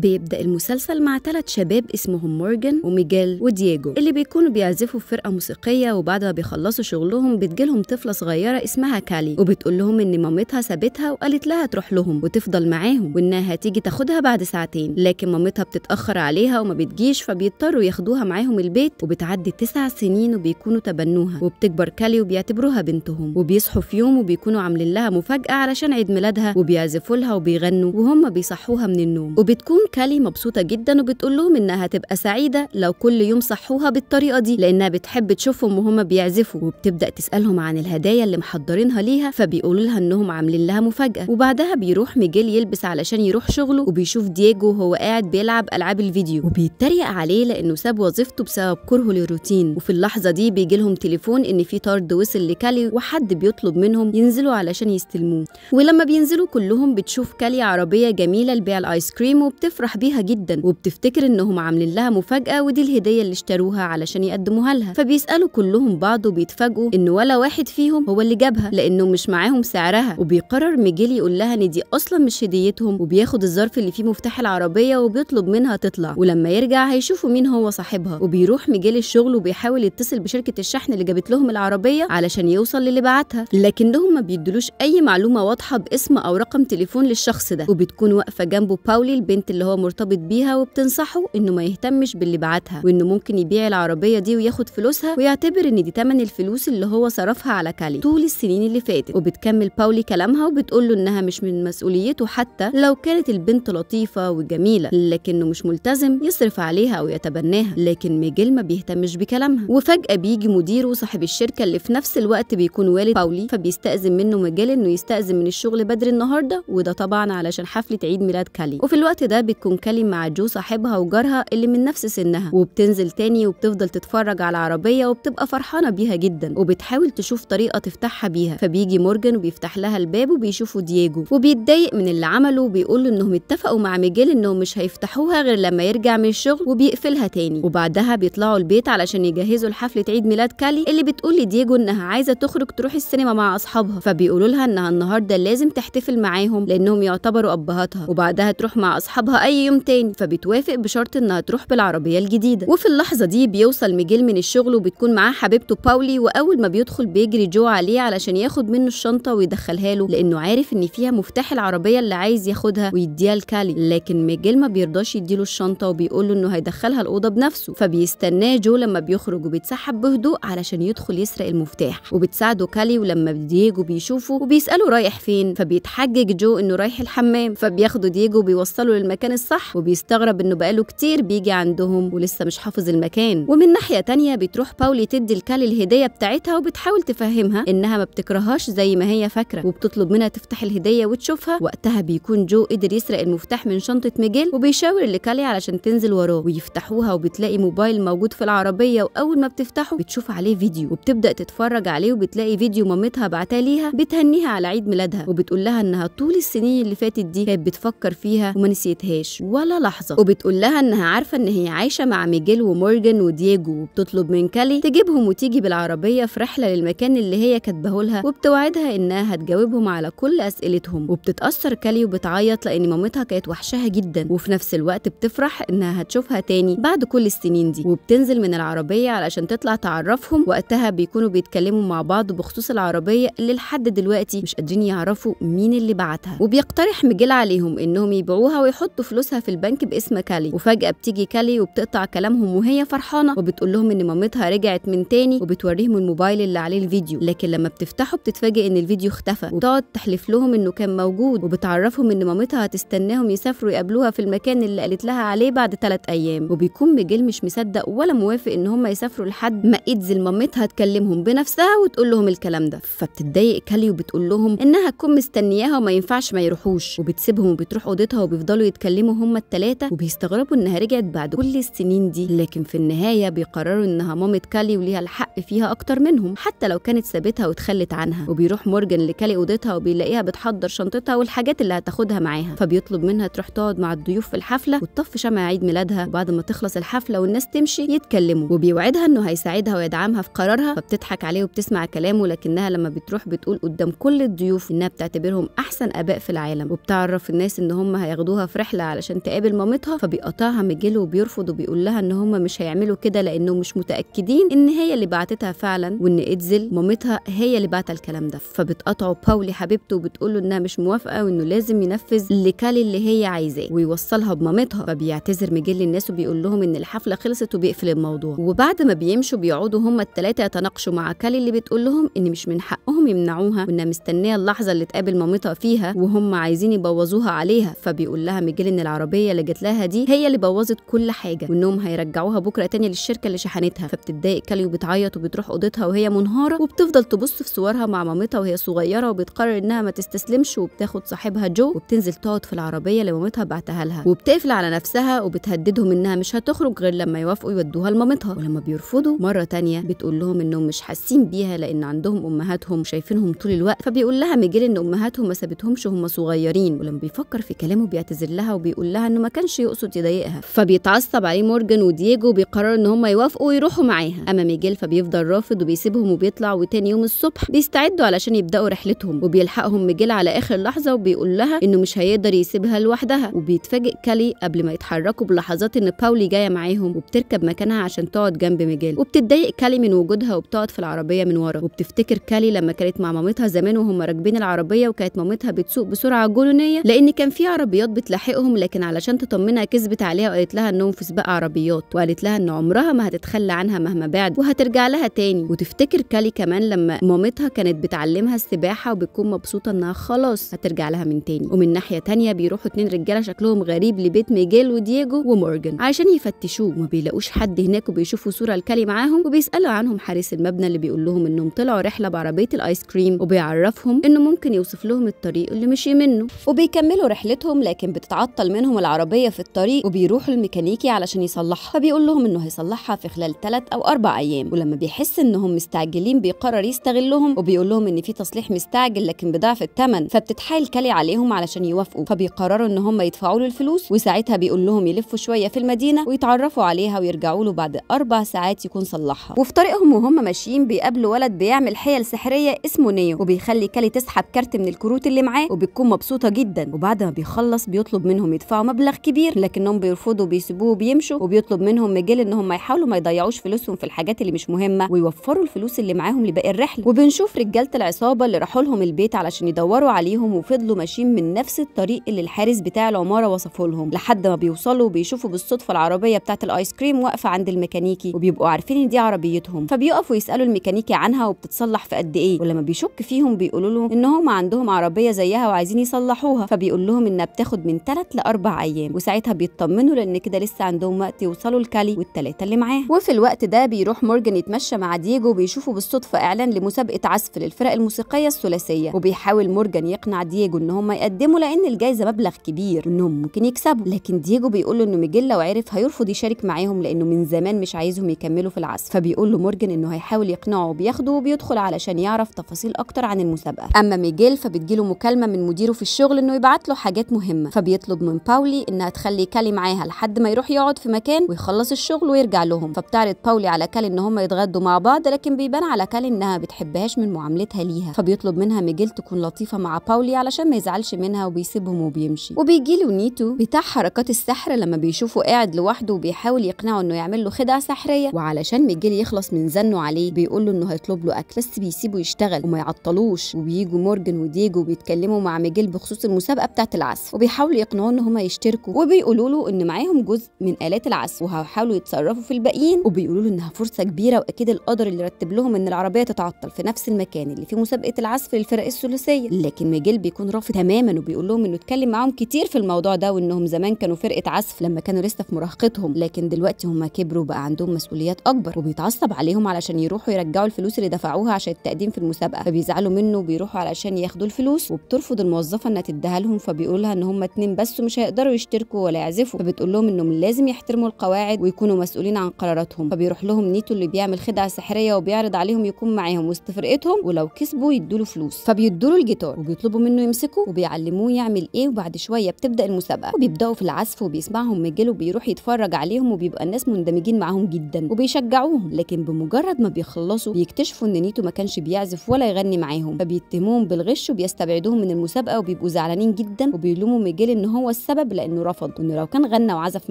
بيبدأ المسلسل مع ثلاث شباب اسمهم مورجان وميجيل ودييجو اللي بيكونوا بيعزفوا في فرقة موسيقية وبعد ما بيخلصوا شغلهم بتجيلهم طفلة صغيرة اسمها كالي وبتقول لهم إن مامتها سابتها وقالت لها تروح لهم وتفضل معاهم وإنها هتيجي تاخدها بعد ساعتين لكن مامتها بتتأخر عليها وما بتجيش فبيضطروا ياخدوها معاهم البيت وبتعدي تسع سنين وبيكونوا تبنوها وبتكبر كالي وبيعتبروها بنتهم وبيصحوا في يوم وبيكونوا عاملين لها مفاجأة علشان عيد ميلادها وبيعزفوا لها وبيغنوا وهم بيصحوها من النوم وبتكون كالي مبسوطه جدا وبتقول لهم انها هتبقى سعيده لو كل يوم صحوها بالطريقه دي لانها بتحب تشوفهم وهم بيعزفوا وبتبدا تسالهم عن الهدايا اللي محضرينها ليها فبيقولوا لها انهم عاملين لها مفاجاه وبعدها بيروح ميجيل يلبس علشان يروح شغله وبيشوف دييجو وهو قاعد بيلعب العاب الفيديو وبيتريق عليه لانه ساب وظيفته بسبب كرهه للروتين وفي اللحظه دي بيجي لهم تليفون ان في طرد وصل لكالي وحد بيطلب منهم ينزلوا علشان يستلموه ولما بينزلوا كلهم بتشوف كالي عربيه جميله لبيع الايس كريم وبتف بتفرح بيها جدا وبتفتكر انهم عاملين لها مفاجاه ودي الهديه اللي اشتروها علشان يقدموها لها فبيسالوا كلهم بعض وبيتفاجئوا ان ولا واحد فيهم هو اللي جابها لانه مش معاهم سعرها وبيقرر ميجيل يقول لها ان دي اصلا مش هديتهم وبياخد الظرف اللي فيه مفتاح العربيه وبيطلب منها تطلع ولما يرجع هيشوفوا مين هو صاحبها وبيروح ميجيل الشغل وبيحاول يتصل بشركه الشحن اللي جابت لهم العربيه علشان يوصل للي بعتها لكنهم ما بيدلوش اي معلومه واضحه باسم او رقم تليفون للشخص ده وبتكون واقفه جنبه باولي البنت اللي هو مرتبط بيها وبتنصحه انه ما يهتمش باللي بعتها وانه ممكن يبيع العربيه دي وياخد فلوسها ويعتبر ان دي تمن الفلوس اللي هو صرفها على كالي طول السنين اللي فاتت وبتكمل باولي كلامها وبتقول له انها مش من مسؤوليته حتى لو كانت البنت لطيفه وجميله لكنه مش ملتزم يصرف عليها او يتبناها لكن ميجيل ما بيهتمش بكلامها وفجاه بيجي مديره صاحب الشركه اللي في نفس الوقت بيكون والد باولي فبيستأذن منه ميجيل انه يستأذن من الشغل بدري النهارده وده طبعا علشان حفله عيد ميلاد كالي وفي الوقت ده بتكون كلم مع جو صاحبها وجارها اللي من نفس سنها وبتنزل تاني وبتفضل تتفرج على العربيه وبتبقى فرحانه بيها جدا وبتحاول تشوف طريقه تفتحها بيها فبيجي مورجان وبيفتح لها الباب وبيشوفوا دييجو وبيتضايق من اللي عمله وبيقول له انهم اتفقوا مع ميجيل انهم مش هيفتحوها غير لما يرجع من الشغل وبيقفلها تاني وبعدها بيطلعوا البيت علشان يجهزوا لحفله عيد ميلاد كالي اللي بتقول لدييجو انها عايزه تخرج تروح السينما مع اصحابها فبيقولوا لها انها النهارده لازم تحتفل معاهم لانهم يعتبروا ابهاتها وبعدها تروح مع اصحابها أي يوم تاني فبتوافق بشرط إنها تروح بالعربية الجديدة وفي اللحظة دي بيوصل ميجيل من الشغل وبتكون معاه حبيبته باولي وأول ما بيدخل بيجري جو عليه علشان ياخد منه الشنطة ويدخلها له لأنه عارف إن فيها مفتاح العربية اللي عايز ياخدها ويديها لكالي لكن ميجيل ما بيرضاش يديله الشنطة وبيقول له إنه هيدخلها الأوضة بنفسه فبيستناه جو لما بيخرج وبيتسحب بهدوء علشان يدخل يسرق المفتاح وبتساعده كالي ولما دييجو بيشوفه وبيسأله رايح فين فبيتحجج جو إنه رايح الحمام فبياخده دييجو وبيوصله للمكان المكان الصح وبيستغرب انه بقاله كتير بيجي عندهم ولسه مش حافظ المكان ومن ناحيه تانية بتروح باولي تدي لكالي الهديه بتاعتها وبتحاول تفهمها انها ما بتكرهاش زي ما هي فاكره وبتطلب منها تفتح الهديه وتشوفها وقتها بيكون جو قدر يسرق المفتاح من شنطه ميجيل وبيشاور لكالي علشان تنزل وراه ويفتحوها وبتلاقي موبايل موجود في العربيه واول ما بتفتحه بتشوف عليه فيديو وبتبدا تتفرج عليه وبتلاقي فيديو مامتها بعتها ليها بتهنيها على عيد ميلادها وبتقول لها انها طول السنين اللي فاتت دي كانت بتفكر فيها وما نسيتهاش بتنساش ولا لحظه وبتقول لها انها عارفه ان هي عايشه مع ميجيل ومورجان ودييجو وبتطلب من كالي تجيبهم وتيجي بالعربيه في رحله للمكان اللي هي كاتباه لها وبتوعدها انها هتجاوبهم على كل اسئلتهم وبتتاثر كالي وبتعيط لان مامتها كانت وحشها جدا وفي نفس الوقت بتفرح انها هتشوفها تاني بعد كل السنين دي وبتنزل من العربيه علشان تطلع تعرفهم وقتها بيكونوا بيتكلموا مع بعض بخصوص العربيه اللي لحد دلوقتي مش قادرين يعرفوا مين اللي بعتها وبيقترح ميجيل عليهم انهم يبيعوها ويحطوا فلوسها في البنك باسم كالي وفجاه بتيجي كالي وبتقطع كلامهم وهي فرحانه وبتقول لهم ان مامتها رجعت من تاني وبتوريهم الموبايل اللي عليه الفيديو لكن لما بتفتحه بتتفاجئ ان الفيديو اختفى وبتقعد تحلف لهم انه كان موجود وبتعرفهم ان مامتها هتستناهم يسافروا يقابلوها في المكان اللي قالت لها عليه بعد ثلاث ايام وبيكون ميجيل مش مصدق ولا موافق ان هم يسافروا لحد ما ايدزل مامتها تكلمهم بنفسها وتقول لهم الكلام ده فبتتضايق كالي وبتقول لهم انها تكون مستنياها وما ينفعش ما يروحوش وبتسيبهم وبتروح اوضتها وبيفضلوا يتكلموا بيتكلموا هما التلاتة وبيستغربوا إنها رجعت بعد كل السنين دي لكن في النهاية بيقرروا إنها مامة كالي وليها الحق فيها أكتر منهم حتى لو كانت سابتها وتخلت عنها وبيروح مورجان لكالي أوضتها وبيلاقيها بتحضر شنطتها والحاجات اللي هتاخدها معاها فبيطلب منها تروح تقعد مع الضيوف في الحفلة وتطف شمع عيد ميلادها وبعد ما تخلص الحفلة والناس تمشي يتكلموا وبيوعدها إنه هيساعدها ويدعمها في قرارها فبتضحك عليه وبتسمع كلامه لكنها لما بتروح بتقول قدام كل الضيوف إنها بتعتبرهم أحسن آباء في العالم وبتعرف الناس إن هم هياخدوها في رحلة علشان تقابل مامتها فبيقطعها ميجيل وبيرفض وبيقول لها ان هم مش هيعملوا كده لانهم مش متاكدين ان هي اللي بعتتها فعلا وان اتزل مامتها هي اللي بعت الكلام ده فبتقطعه باولي حبيبته وبتقول له انها مش موافقه وانه لازم ينفذ لكالي اللي هي عايزاه ويوصلها بمامتها فبيعتذر ميجيل للناس وبيقول لهم ان الحفله خلصت وبيقفل الموضوع وبعد ما بيمشوا بيقعدوا هم الثلاثه يتناقشوا مع كالي اللي بتقول لهم ان مش من حقهم يمنعوها وانها مستنيه اللحظه اللي تقابل مامتها فيها وهم عايزين يبوظوها عليها فبيقول لها ميجيل ان العربيه اللي جات لها دي هي اللي بوظت كل حاجه وانهم هيرجعوها بكره تاني للشركه اللي شحنتها فبتتضايق كالي وبتعيط وبتروح اوضتها وهي منهاره وبتفضل تبص في صورها مع مامتها وهي صغيره وبتقرر انها ما تستسلمش وبتاخد صاحبها جو وبتنزل تقعد في العربيه اللي مامتها بعتها لها وبتقفل على نفسها وبتهددهم انها مش هتخرج غير لما يوافقوا يودوها لمامتها ولما بيرفضوا مره تانية بتقول لهم انهم مش حاسين بيها لان عندهم امهاتهم شايفينهم طول الوقت فبيقول لها ميجيل ان امهاتهم ما سابتهمش وهم صغيرين ولما بيفكر في كلامه بيعتذر لها وبيقول لها انه ما كانش يقصد يضايقها فبيتعصب عليه مورجان ودييجو وبيقرروا ان هم يوافقوا ويروحوا معاها اما ميجيل فبيفضل رافض وبيسيبهم وبيطلع وتاني يوم الصبح بيستعدوا علشان يبداوا رحلتهم وبيلحقهم ميجيل على اخر لحظه وبيقول لها انه مش هيقدر يسيبها لوحدها وبيتفاجئ كالي قبل ما يتحركوا بلحظات ان باولي جايه معاهم وبتركب مكانها عشان تقعد جنب ميجيل وبتتضايق كالي من وجودها وبتقعد في العربيه من ورا وبتفتكر كالي لما كانت مع مامتها زمان وهم راكبين العربيه وكانت مامتها بتسوق بسرعه جنونيه لان كان في عربيات بتلاحقهم منهم لكن علشان تطمنها كذبت عليها وقالت لها انهم في سباق عربيات وقالت لها ان عمرها ما هتتخلى عنها مهما بعد وهترجع لها تاني وتفتكر كالي كمان لما مامتها كانت بتعلمها السباحه وبتكون مبسوطه انها خلاص هترجع لها من تاني ومن ناحيه تانية بيروحوا اتنين رجاله شكلهم غريب لبيت ميجيل ودييجو ومورجان عشان يفتشوه وما بيلاقوش حد هناك وبيشوفوا صوره لكالي معاهم وبيسالوا عنهم حارس المبنى اللي بيقول لهم انهم طلعوا رحله بعربيه الايس كريم وبيعرفهم انه ممكن يوصف لهم الطريق اللي مشي منه وبيكملوا رحلتهم لكن بتتعطل بتعطل منهم العربيه في الطريق وبيروحوا الميكانيكي علشان يصلحها فبيقول لهم انه هيصلحها في خلال 3 او 4 ايام ولما بيحس انهم مستعجلين بيقرر يستغلهم وبيقول لهم ان في تصليح مستعجل لكن بضعف الثمن فبتتحايل كالي عليهم علشان يوافقوا فبيقرروا ان هم يدفعوا له الفلوس وساعتها بيقول لهم يلفوا شويه في المدينه ويتعرفوا عليها ويرجعوا له بعد اربع ساعات يكون صلحها وفي طريقهم وهم ماشيين بيقابلوا ولد بيعمل حيل سحريه اسمه نيو وبيخلي كالي تسحب كارت من الكروت اللي معاه وبتكون مبسوطه جدا وبعد ما بيخلص بيطلب منهم انهم يدفعوا مبلغ كبير لكنهم بيرفضوا بيسيبوه وبيمشوا وبيطلب منهم ميجيل انهم ما يحاولوا ما يضيعوش فلوسهم في الحاجات اللي مش مهمه ويوفروا الفلوس اللي معاهم لباقي الرحله وبنشوف رجاله العصابه اللي راحوا لهم البيت علشان يدوروا عليهم وفضلوا ماشيين من نفس الطريق اللي الحارس بتاع العماره وصفه لهم لحد ما بيوصلوا بيشوفوا بالصدفه العربيه بتاعه الايس كريم واقفه عند الميكانيكي وبيبقوا عارفين ان دي عربيتهم فبيقفوا يسالوا الميكانيكي عنها وبتتصلح في قد ايه ولما بيشك فيهم بيقولوا لهم ان هم عندهم عربيه زيها وعايزين يصلحوها فبيقول لهم انها بتاخد من 3 لأربع أيام وساعتها بيطمنوا لأن كده لسه عندهم وقت يوصلوا لكالي والتلاتة اللي معاه وفي الوقت ده بيروح مورجان يتمشى مع دييجو وبيشوفوا بالصدفة إعلان لمسابقة عزف للفرق الموسيقية الثلاثية وبيحاول مورجان يقنع دييجو إن هم يقدموا لأن الجايزة مبلغ كبير وإنهم ممكن يكسبوا لكن دييجو بيقول له إنه ميجيل لو عرف هيرفض يشارك معاهم لأنه من زمان مش عايزهم يكملوا في العزف فبيقول له مورجان إنه هيحاول يقنعه وبياخده وبيدخل علشان يعرف تفاصيل أكتر عن المسابقة أما ميجيل فبتجيله مكالمة من مديره في الشغل إنه يبعت له حاجات مهمة فبيطلب من باولي انها تخلي كالي معاها لحد ما يروح يقعد في مكان ويخلص الشغل ويرجع لهم فبتعرض باولي على كالي ان هم يتغدوا مع بعض لكن بيبان على كالي انها بتحبهاش من معاملتها ليها فبيطلب منها ميجيل تكون لطيفه مع باولي علشان ما يزعلش منها وبيسيبهم وبيمشي وبيجي له نيتو بتاع حركات السحر لما بيشوفه قاعد لوحده وبيحاول يقنعه انه يعمل له خدعه سحريه وعلشان ميجيل يخلص من زنه عليه بيقول له انه هيطلب له اكل بس بيسيبه يشتغل وما يعطلوش وبييجوا مورجن وديجو بيتكلموا مع ميجيل بخصوص المسابقه بتاعه العزف وبيحاولوا يقنعوه ان هم يشتركوا وبيقولوا له ان معاهم جزء من الات العزف وهيحاولوا يتصرفوا في الباقيين وبيقولوا له انها فرصه كبيره واكيد القدر اللي رتب لهم ان العربيه تتعطل في نفس المكان اللي فيه مسابقه العزف للفرق الثلاثيه لكن ميجيل بيكون رافض تماما وبيقول لهم انه اتكلم معاهم كتير في الموضوع ده وانهم زمان كانوا فرقه عزف لما كانوا لسه في مراهقتهم لكن دلوقتي هم كبروا بقى عندهم مسؤوليات اكبر وبيتعصب عليهم علشان يروحوا يرجعوا الفلوس اللي دفعوها عشان التقديم في المسابقه فبيزعلوا منه وبيروحوا علشان ياخدوا الفلوس وبترفض الموظفه انها تديها لهم فبيقولها ان هما اتنين بس مش هيقدروا يشتركوا ولا يعزفوا فبتقول لهم انهم لازم يحترموا القواعد ويكونوا مسؤولين عن قراراتهم فبيروح لهم نيتو اللي بيعمل خدعه سحريه وبيعرض عليهم يكون معاهم وسط فرقتهم ولو كسبوا يدوا له فلوس فبيدوا له الجيتار وبيطلبوا منه يمسكه وبيعلموه يعمل ايه وبعد شويه بتبدا المسابقه وبيبداوا في العزف وبيسمعهم ميجيل وبيروح يتفرج عليهم وبيبقى الناس مندمجين معاهم جدا وبيشجعوهم لكن بمجرد ما بيخلصوا بيكتشفوا ان نيتو ما كانش بيعزف ولا يغني معاهم فبيتهموهم بالغش وبيستبعدوهم من المسابقه وبيبقوا زعلانين جدا وبيلوموا ميجيل ان هو هو السبب لانه رفض وانه لو كان غنى وعزف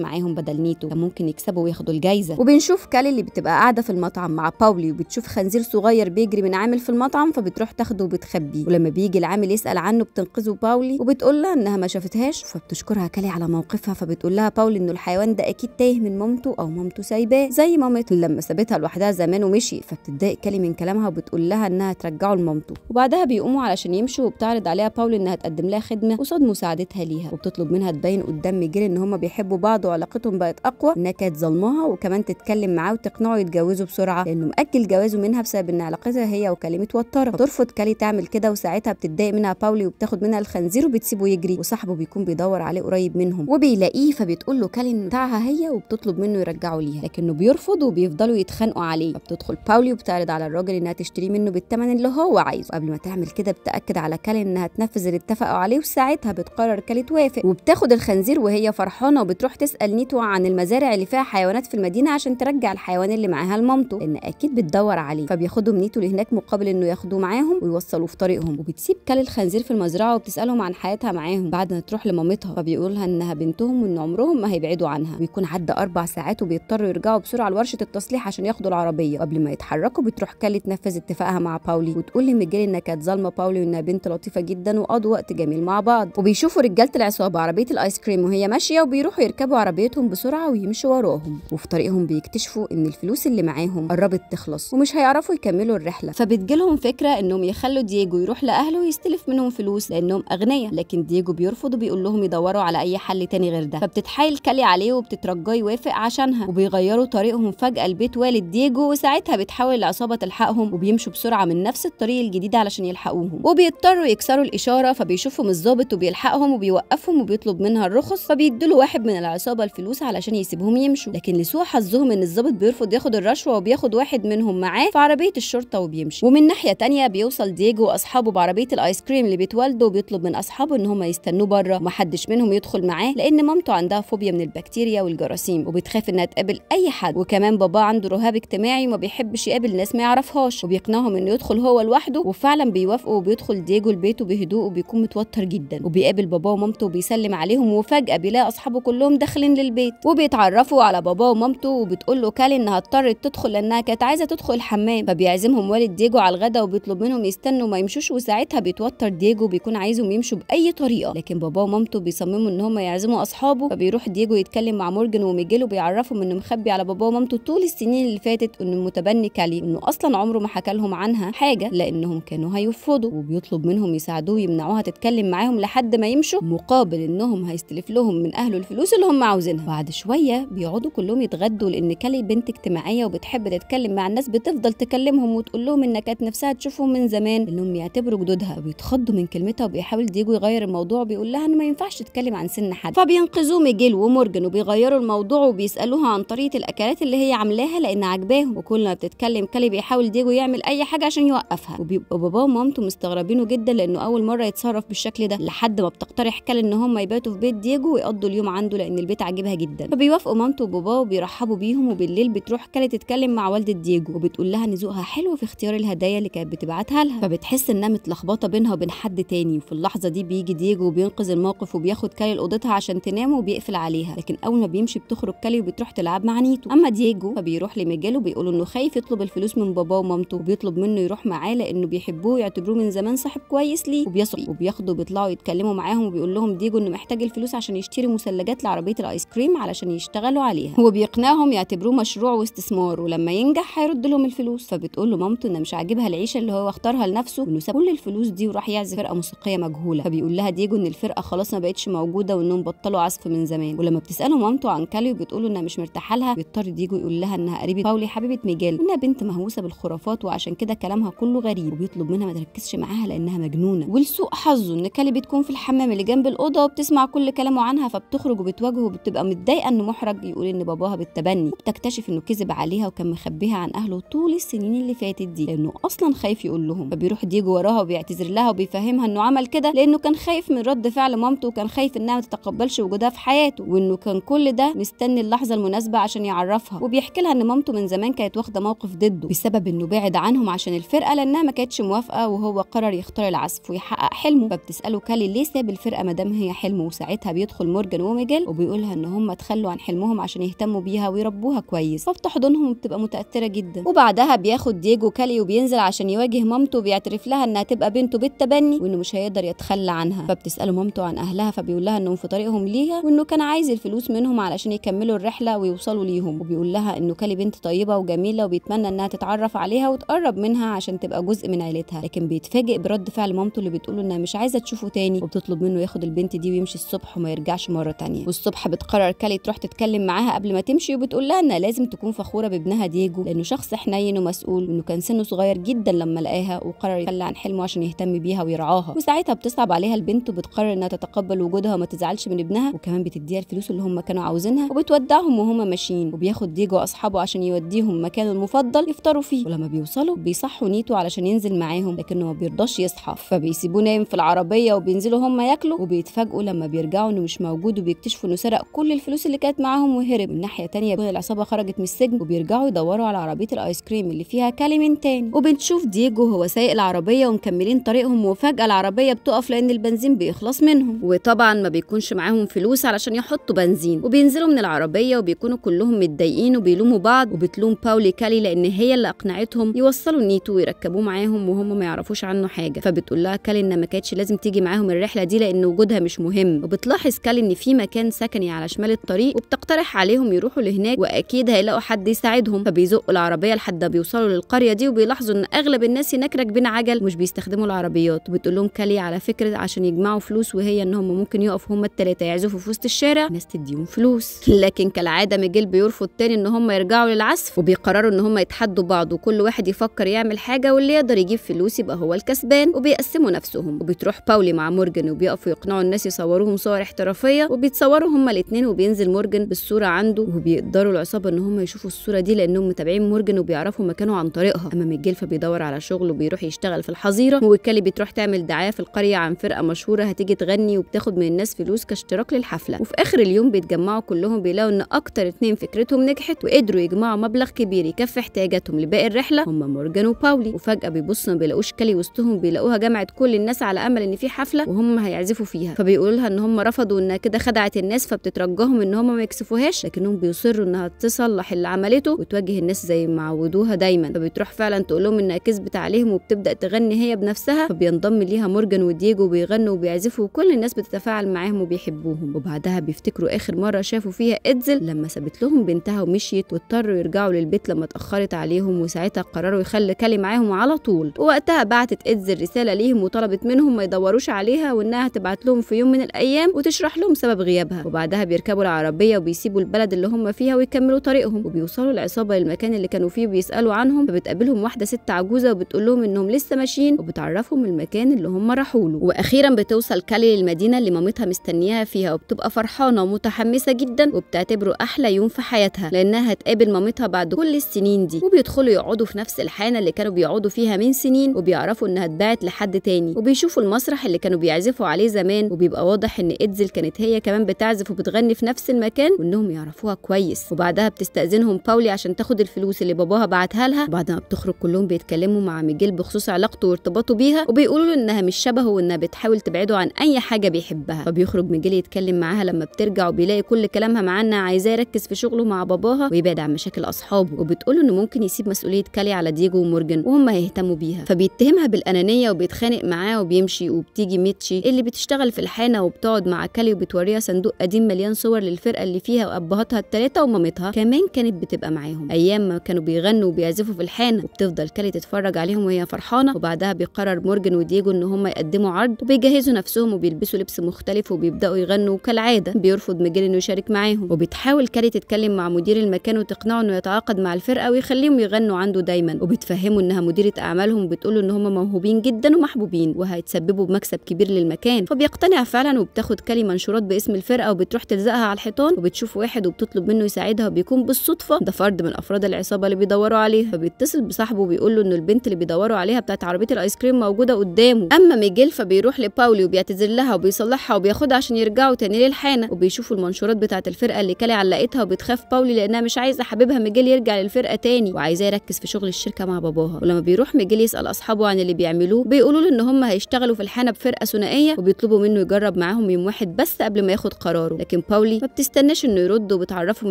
معاهم بدل نيتو كان ممكن يكسبوا وياخدوا الجايزه وبنشوف كالي اللي بتبقى قاعده في المطعم مع باولي وبتشوف خنزير صغير بيجري من عامل في المطعم فبتروح تاخده وبتخبيه ولما بيجي العامل يسال عنه بتنقذه باولي وبتقول لها انها ما شافتهاش فبتشكرها كالي على موقفها فبتقول لها باولي انه الحيوان ده اكيد تايه من مامته او مامته سايباه زي مامته لما سابتها لوحدها زمان ومشي فبتضايق كالي من كلامها وبتقول لها انها ترجعه لمامته وبعدها بيقوموا علشان يمشوا وبتعرض عليها باولي انها تقدم لها خدمه قصاد مساعدتها ليها وبتطلب المفروض منها تبين قدام ميجيل ان هما بيحبوا بعض وعلاقتهم بقت اقوى انها كانت ظلمها وكمان تتكلم معاه وتقنعه يتجوزوا بسرعه لانه مأجل جوازه منها بسبب ان علاقتها هي وكالي متوتره ترفض كالي تعمل كده وساعتها بتتضايق منها باولي وبتاخد منها الخنزير وبتسيبه يجري وصاحبه بيكون بيدور عليه قريب منهم وبيلاقيه فبتقول له كالي بتاعها هي وبتطلب منه يرجعه ليها لكنه بيرفض وبيفضلوا يتخانقوا عليه فبتدخل باولي وبتعرض على الراجل انها تشتري منه بالثمن اللي هو عايزه قبل ما تعمل كده بتاكد على كالي انها تنفذ اللي اتفقوا عليه وساعتها بتقرر كالي توافق وبتاخد الخنزير وهي فرحانه وبتروح تسال نيتو عن المزارع اللي فيها حيوانات في المدينه عشان ترجع الحيوان اللي معاها لمامته لان اكيد بتدور عليه فبياخدهم نيتو لهناك مقابل انه ياخدوه معاهم ويوصلوه في طريقهم وبتسيب كل الخنزير في المزرعه وبتسالهم عن حياتها معاهم بعد ما تروح لمامتها فبيقول لها انها بنتهم وان عمرهم ما هيبعدوا عنها ويكون عدى اربع ساعات وبيضطروا يرجعوا بسرعه لورشه التصليح عشان ياخدوا العربيه وقبل ما يتحركوا بتروح كالي تنفذ اتفاقها مع باولي وتقول للمجال انها كانت ظالمه باولي وانها بنت لطيفه جدا وقضوا وقت جميل مع بعض وبيشوفوا رجاله العصابه عربية الآيس كريم وهي ماشية وبيروحوا يركبوا عربيتهم بسرعة ويمشوا وراهم وفي طريقهم بيكتشفوا إن الفلوس اللي معاهم قربت تخلص ومش هيعرفوا يكملوا الرحلة فبتجيلهم فكرة إنهم يخلوا دييجو يروح لأهله ويستلف منهم فلوس لأنهم أغنياء لكن دييجو بيرفض وبيقول لهم يدوروا على أي حل تاني غير ده فبتتحايل كالي عليه وبتترجاه يوافق عشانها وبيغيروا طريقهم فجأة لبيت والد دييجو وساعتها بتحاول العصابة تلحقهم وبيمشوا بسرعة من نفس الطريق الجديد علشان يلحقوهم وبيضطروا يكسروا الإشارة فبيشوفهم الظابط وبيلحقهم وبيوقفهم وبي وبيطلب منها الرخص فبيدوا له واحد من العصابه الفلوس علشان يسيبهم يمشوا لكن لسوء حظهم ان الظابط بيرفض ياخد الرشوه وبياخد واحد منهم معاه في عربيه الشرطه وبيمشي ومن ناحيه تانية بيوصل دييجو واصحابه بعربيه الايس كريم اللي بيتولدوا وبيطلب من اصحابه ان هم يستنوه بره ومحدش منهم يدخل معاه لان مامته عندها فوبيا من البكتيريا والجراثيم وبتخاف انها تقابل اي حد وكمان باباه عنده رهاب اجتماعي وما بيحبش يقابل ناس ما يعرفهاش وبيقنعهم انه يدخل هو لوحده وفعلا بيوافقوا وبيدخل دييجو البيت وبهدوء وبيكون متوتر جدا وبيقابل بابا ومامته وبيسلم بتسلم عليهم وفجأة بيلاقي أصحابه كلهم داخلين للبيت وبيتعرفوا على باباه ومامته وبتقول له كالي إنها اضطرت تدخل لأنها كانت عايزة تدخل الحمام فبيعزمهم والد ديجو على الغدا وبيطلب منهم يستنوا ما يمشوش وساعتها بيتوتر ديجو بيكون عايزهم يمشوا بأي طريقة لكن باباه ومامته بيصمموا إن هم يعزموا أصحابه فبيروح ديجو يتكلم مع مورجن وميجيل وبيعرفهم إنه مخبي على باباه ومامته طول السنين اللي فاتت إنه متبني كالي إنه أصلا عمره ما حكى لهم عنها حاجة لأنهم كانوا هيرفضوا وبيطلب منهم يساعدوه يمنعوها تتكلم معاهم لحد ما يمشوا مقابل إن انهم هيستلف لهم من اهله الفلوس اللي هم عاوزينها بعد شويه بيقعدوا كلهم يتغدوا لان كالي بنت اجتماعيه وبتحب تتكلم مع الناس بتفضل تكلمهم وتقول لهم انها كانت نفسها تشوفهم من زمان انهم يعتبروا جدودها وبيتخضوا من كلمتها وبيحاول ديجو يغير الموضوع بيقول لها ان ما ينفعش تتكلم عن سن حد فبينقذوه ميجيل ومورجن وبيغيروا الموضوع وبيسالوها عن طريقه الاكلات اللي هي عاملاها لان عجباهم وكل ما بتتكلم كالي بيحاول ديجو يعمل اي حاجه عشان يوقفها وبيبقوا باباه ومامته مستغربينه جدا لانه اول مره يتصرف بالشكل ده لحد ما بتقترح كالي ان هم وحبايباته في بيت ديجو ويقضوا اليوم عنده لان البيت عاجبها جدا فبيوافقوا مامته وباباه وبيرحبوا بيهم وبالليل بتروح كالي تتكلم مع والده ديجو وبتقول لها ان ذوقها حلو في اختيار الهدايا اللي كانت بتبعتها لها فبتحس انها متلخبطه بينها وبين حد تاني وفي اللحظه دي بيجي ديجو وبينقذ الموقف وبياخد كالي لاوضتها عشان تنام وبيقفل عليها لكن اول ما بيمشي بتخرج كالي وبتروح تلعب مع نيتو اما ديجو فبيروح لميجيل وبيقول انه خايف يطلب الفلوس من باباه ومامته وبيطلب منه يروح معاه لانه بيحبوه ويعتبروه من زمان صاحب كويس ليه وبيثق وبياخده وبيطلعوا يتكلموا معاهم وبيقول لهم ديجو انه محتاج الفلوس عشان يشتري مثلجات لعربيه الايس كريم علشان يشتغلوا عليها هو بيقنعهم يعتبروه مشروع واستثمار ولما ينجح هيرد لهم الفلوس فبتقول له مامته ان مش عاجبها العيشه اللي هو اختارها لنفسه وانه ساب كل الفلوس دي وراح يعزف فرقه موسيقيه مجهوله فبيقول لها ديجو ان الفرقه خلاص ما بقتش موجوده وانهم بطلوا عزف من زمان ولما بتساله مامته عن كاليو بتقول انها مش مرتاحه لها بيضطر ديجو يقول لها انها قريبه باولي حبيبه ميجال انها بنت مهووسه بالخرافات وعشان كده كلامها كله غريب وبيطلب منها ما تركزش معاها لانها مجنونه ولسوء حظه ان كالي بتكون في الحمام اللي جنب الاوضه بتسمع كل كلامه عنها فبتخرج وبتواجهه وبتبقى متضايقه انه محرج يقول ان باباها بالتبني وبتكتشف انه كذب عليها وكان مخبيها عن اهله طول السنين اللي فاتت دي لانه اصلا خايف يقول لهم فبيروح ديجو وراها وبيعتذر لها وبيفهمها انه عمل كده لانه كان خايف من رد فعل مامته وكان خايف انها ما تتقبلش وجودها في حياته وانه كان كل ده مستني اللحظه المناسبه عشان يعرفها وبيحكي لها ان مامته من زمان كانت واخده موقف ضده بسبب انه بعد عنهم عشان الفرقه لانها ما كانتش موافقه وهو قرر يختار العزف ويحقق حلمه فبتساله كالي ليه ساب الفرقه ما دام هي حلمه حلم وساعتها بيدخل مورجان وميجل وبيقولها ان هم اتخلوا عن حلمهم عشان يهتموا بيها ويربوها كويس فبتحضنهم وبتبقى متاثره جدا وبعدها بياخد دييجو كالي وبينزل عشان يواجه مامته وبيعترف لها انها تبقى بنته بالتبني وانه مش هيقدر يتخلى عنها فبتساله مامته عن اهلها فبيقول لها انهم في طريقهم ليها وانه كان عايز الفلوس منهم علشان يكملوا الرحله ويوصلوا ليهم وبيقول لها انه كالي بنت طيبه وجميله وبيتمنى انها تتعرف عليها وتقرب منها عشان تبقى جزء من عيلتها لكن بيتفاجئ برد فعل مامته اللي بتقوله انها مش عايزه تشوفه تاني وبتطلب منه ياخد البنت دي ويمشي الصبح وما يرجعش مره تانية والصبح بتقرر كالي تروح تتكلم معاها قبل ما تمشي وبتقول لها انها لازم تكون فخوره بابنها ديجو لانه شخص حنين ومسؤول وانه كان سنه صغير جدا لما لقاها وقرر يتخلى عن حلمه عشان يهتم بيها ويرعاها وساعتها بتصعب عليها البنت وبتقرر انها تتقبل وجودها وما تزعلش من ابنها وكمان بتديها الفلوس اللي هم كانوا عاوزينها وبتودعهم وهم ماشيين وبياخد ديجو اصحابه عشان يوديهم مكانه المفضل يفطروا فيه ولما بيوصلوا بيصحوا نيته علشان ينزل معاهم لكنه ما بيرضاش يصحى فبيسيبوه نايم في العربيه وبينزلوا هم ياكلوا وبيتفاجئوا لما بيرجعوا انه مش موجود وبيكتشفوا انه سرق كل الفلوس اللي كانت معاهم وهرب من ناحيه تانية العصابه خرجت من السجن وبيرجعوا يدوروا على عربيه الايس كريم اللي فيها كلمين تاني وبنشوف دييجو هو سايق العربيه ومكملين طريقهم وفجاه العربيه بتقف لان البنزين بيخلص منهم وطبعا ما بيكونش معاهم فلوس علشان يحطوا بنزين وبينزلوا من العربيه وبيكونوا كلهم متضايقين وبيلوموا بعض وبتلوم باولي كالي لان هي اللي اقنعتهم يوصلوا نيتو ويركبوه معاهم وهم ما يعرفوش عنه حاجه فبتقول لها كالي ان ما كانتش لازم تيجي معاهم الرحله دي لان وجودها مش مهم مهم وبتلاحظ كالي ان في مكان سكني على شمال الطريق وبتقترح عليهم يروحوا لهناك واكيد هيلاقوا حد يساعدهم فبيزقوا العربيه لحد بيوصلوا للقريه دي وبيلاحظوا ان اغلب الناس هناك راكبين عجل مش بيستخدموا العربيات وبتقول لهم كالي على فكره عشان يجمعوا فلوس وهي ان هم ممكن يقفوا هم الثلاثه يعزفوا في وسط الشارع ناس تديهم فلوس لكن كالعاده ميجيل بيرفض تاني ان هم يرجعوا للعزف وبيقرروا ان هم يتحدوا بعض وكل واحد يفكر يعمل حاجه واللي يقدر يجيب فلوس يبقى هو الكسبان وبيقسموا نفسهم وبتروح باولي مع مورجن وبيقفوا يقنعوا الناس يصوروا بيصوروهم صور احترافيه وبيتصوروا هما الاثنين وبينزل مورجن بالصوره عنده وبيقدروا العصابه ان هم يشوفوا الصوره دي لانهم متابعين مورجن وبيعرفوا مكانه عن طريقها اما ميجيل فبيدور على شغل وبيروح يشتغل في الحظيره وكالي بتروح تعمل دعايه في القريه عن فرقه مشهوره هتيجي تغني وبتاخد من الناس فلوس كاشتراك للحفله وفي اخر اليوم بيتجمعوا كلهم بيلاقوا ان اكتر اثنين فكرتهم نجحت وقدروا يجمعوا مبلغ كبير يكفي احتياجاتهم لباقي الرحله هم مورجان وباولي وفجاه بيبصوا ما بيلاقوش كالي وسطهم بيلاقوها جمعت كل الناس على امل ان في حفله وهم هيعزفوا فيها فبيقولوا لها ان هم رفضوا انها كده خدعت الناس فبتترجاهم ان هم ما يكسفوهاش لكنهم بيصروا انها تصلح اللي عملته وتواجه الناس زي ما عودوها دايما فبتروح فعلا تقول لهم انها كذبت عليهم وبتبدا تغني هي بنفسها فبينضم ليها مورجان ودييجو وبيغنوا وبيعزفوا وكل الناس بتتفاعل معاهم وبيحبوهم وبعدها بيفتكروا اخر مره شافوا فيها ادزل لما سابت لهم بنتها ومشيت واضطروا يرجعوا للبيت لما اتاخرت عليهم وساعتها قرروا يخلي كالي معاهم على طول ووقتها بعتت ادزل رساله ليهم وطلبت منهم ما يدوروش عليها وانها هتبعت لهم في يوم من الأيام وتشرح لهم سبب غيابها وبعدها بيركبوا العربية وبيسيبوا البلد اللي هم فيها ويكملوا طريقهم وبيوصلوا العصابة للمكان اللي كانوا فيه وبيسألوا عنهم فبتقابلهم واحدة ست عجوزة وبتقول لهم إنهم لسه ماشيين وبتعرفهم المكان اللي هم راحوا له وأخيرا بتوصل كالي للمدينة اللي مامتها مستنياها فيها وبتبقى فرحانة ومتحمسة جدا وبتعتبره أحلى يوم في حياتها لأنها هتقابل مامتها بعد كل السنين دي وبيدخلوا يقعدوا في نفس الحانة اللي كانوا بيقعدوا فيها من سنين وبيعرفوا إنها اتباعت لحد تاني وبيشوفوا المسرح اللي كانوا بيعزفوا عليه زمان وبيبقى واضح ان ادزل كانت هي كمان بتعزف وبتغني في نفس المكان وانهم يعرفوها كويس وبعدها بتستاذنهم باولي عشان تاخد الفلوس اللي باباها بعتها لها وبعد ما بتخرج كلهم بيتكلموا مع ميجيل بخصوص علاقته وارتباطه بيها وبيقولوا له انها مش شبهه وانها بتحاول تبعده عن اي حاجه بيحبها فبيخرج ميجيل يتكلم معاها لما بترجع وبيلاقي كل كلامها معاه انها عايزاه يركز في شغله مع باباها ويبعد عن مشاكل اصحابه وبتقوله انه ممكن يسيب مسؤوليه كالي على ديجو ومورجان وهم هيهتموا بيها فبيتهمها بالانانيه وبيتخانق معاه وبيمشي وبتيجي ميتشي اللي بتشتغل في الحانه وبتقعد مع كالي وبتوريها صندوق قديم مليان صور للفرقه اللي فيها وابهاتها الثلاثه ومامتها كمان كانت بتبقى معاهم ايام ما كانوا بيغنوا وبيعزفوا في الحانه وبتفضل كالي تتفرج عليهم وهي فرحانه وبعدها بيقرر مورجن ودييجو ان هم يقدموا عرض وبيجهزوا نفسهم وبيلبسوا لبس مختلف وبيبداوا يغنوا وكالعاده بيرفض ميجيل انه يشارك معاهم وبتحاول كالي تتكلم مع مدير المكان وتقنعه انه يتعاقد مع الفرقه ويخليهم يغنوا عنده دايما وبتفهمه انها مديره اعمالهم وبتقول ان هم موهوبين جدا ومحبوبين وهيتسببوا بمكسب كبير للمكان فبيقتنع فعلا مثلا وبتاخد كلمه انشورات باسم الفرقه وبتروح تلزقها على الحيطان وبتشوف واحد وبتطلب منه يساعدها وبيكون بالصدفه ده فرد من افراد العصابه اللي بيدوروا عليها فبيتصل بصاحبه وبيقول له ان البنت اللي بيدوروا عليها بتاعت عربيه الايس كريم موجوده قدامه اما ميجيل فبيروح لباولي وبيعتذر لها وبيصلحها وبياخدها عشان يرجعوا تاني للحانه وبيشوفوا المنشورات بتاعت الفرقه اللي كالي علقتها وبتخاف باولي لانها مش عايزه حبيبها ميجيل يرجع للفرقه تاني وعايزاه يركز في شغل الشركه مع باباها ولما بيروح ميجيل يسال اصحابه عن اللي بيعملوه بيقولوا له ان هم هيشتغلوا في الحانه بفرقه ثنائيه وبيطلبوا منه يجرب معاهم يوم واحد بس قبل ما ياخد قراره لكن باولي ما بتستناش انه يرد وبتعرفهم